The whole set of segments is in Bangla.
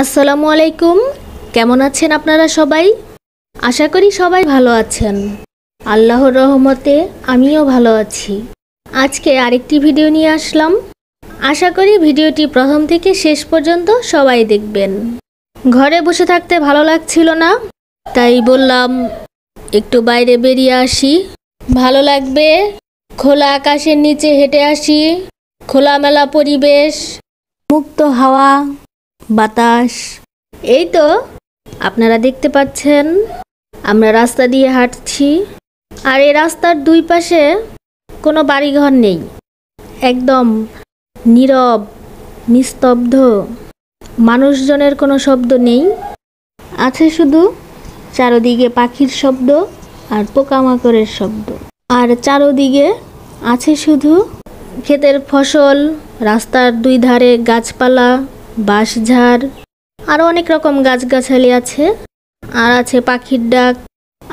আসসালামু আলাইকুম কেমন আছেন আপনারা সবাই আশা করি সবাই ভালো আছেন আল্লাহর রহমতে আমিও ভালো আছি আজকে আরেকটি ভিডিও নিয়ে আসলাম আশা করি ভিডিওটি প্রথম থেকে শেষ পর্যন্ত সবাই দেখবেন ঘরে বসে থাকতে ভালো লাগছিল না তাই বললাম একটু বাইরে বেরিয়ে আসি ভালো লাগবে খোলা আকাশের নিচে হেঁটে আসি খোলামেলা পরিবেশ মুক্ত হাওয়া বাতাস এই তো আপনারা দেখতে পাচ্ছেন আমরা রাস্তা দিয়ে হাঁটছি আর এই রাস্তার দুই পাশে কোনো বাড়িঘর নেই একদম নীরব নিস্তব্ধ মানুষজনের কোনো শব্দ নেই আছে শুধু চারোদিকে পাখির শব্দ আর পোকামাকড়ের শব্দ আর চারোদিকে আছে শুধু ক্ষেতের ফসল রাস্তার দুই ধারে গাছপালা বাঁশঝাড় আরও অনেক রকম গাছগাছালি আছে আর আছে পাখির ডাক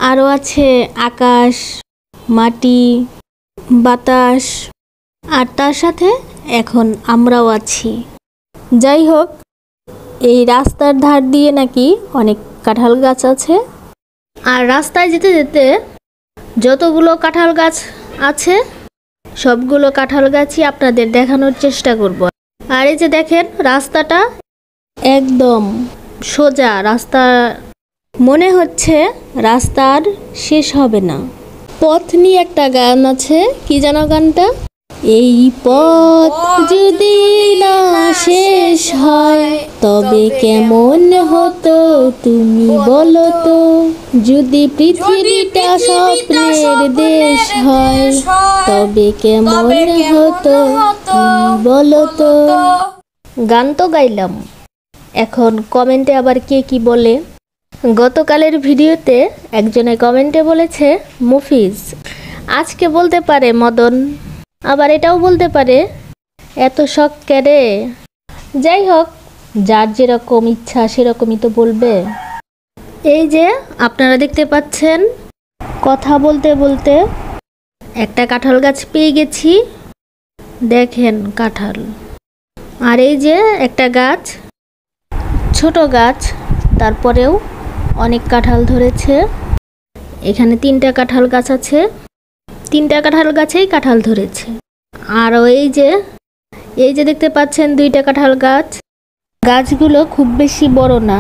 আরও আছে আকাশ মাটি বাতাস আর তার সাথে এখন আমরাও আছি যাই হোক এই রাস্তার ধার দিয়ে নাকি অনেক কাঁঠাল গাছ আছে আর রাস্তায় যেতে যেতে যতগুলো কাঁঠাল গাছ আছে সবগুলো কাঁঠাল গাছই আপনাদের দেখানোর চেষ্টা করব আর এই যে দেখেন রাস্তাটা একদম সোজা রাস্তা মনে হচ্ছে রাস্তার শেষ হবে না পথ নিয়ে একটা গান আছে কি জানো গানটা এই পথ যদি না শেষ হয় তবে কেমন হতো তুমি বলো তো যদি পৃথিবীটা স্বপ্নের দেশ হয় তবে কেমন হতো তুমি বলো তো গান তো গাইলাম এখন কমেন্টে আবার কে কি বলে গতকালের ভিডিওতে একজনে কমেন্টে বলেছে মুফিজ আজকে বলতে পারে মদন আবার এটাও বলতে পারে এত শখ কেড়ে যাই হোক যার যেরকম ইচ্ছা সেরকমই তো বলবে এই যে আপনারা দেখতে পাচ্ছেন কথা বলতে বলতে একটা কাঁঠাল গাছ পেয়ে গেছি দেখেন কাঁঠাল আর এই যে একটা গাছ ছোট গাছ তারপরেও অনেক কাঁঠাল ধরেছে এখানে তিনটা কাঁঠাল গাছ আছে তিনটা কাঁঠাল গাছেই কাঁঠাল ধরেছে আর এই যে এই যে দেখতে পাচ্ছেন দুইটা কাঁঠাল গাছ গাছগুলো খুব বেশি বড় না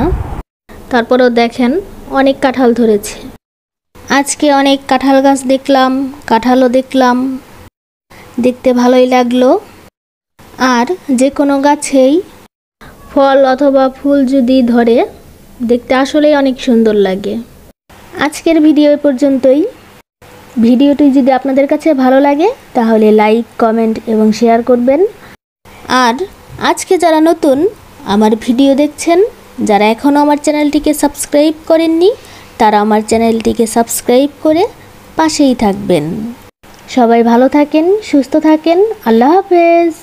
তারপরেও দেখেন অনেক কাঁঠাল ধরেছে আজকে অনেক কাঁঠাল গাছ দেখলাম কাঁঠালও দেখলাম দেখতে ভালোই লাগলো আর যে কোনো গাছেই ফল অথবা ফুল যদি ধরে দেখতে আসলেই অনেক সুন্দর লাগে আজকের ভিডিও পর্যন্তই ভিডিওটি যদি আপনাদের কাছে ভালো লাগে তাহলে লাইক কমেন্ট এবং শেয়ার করবেন আর আজকে যারা নতুন আমার ভিডিও দেখছেন যারা এখনও আমার চ্যানেলটিকে সাবস্ক্রাইব করেননি তারা আমার চ্যানেলটিকে সাবস্ক্রাইব করে পাশেই থাকবেন সবাই ভালো থাকেন সুস্থ থাকেন আল্লাহ হাফেজ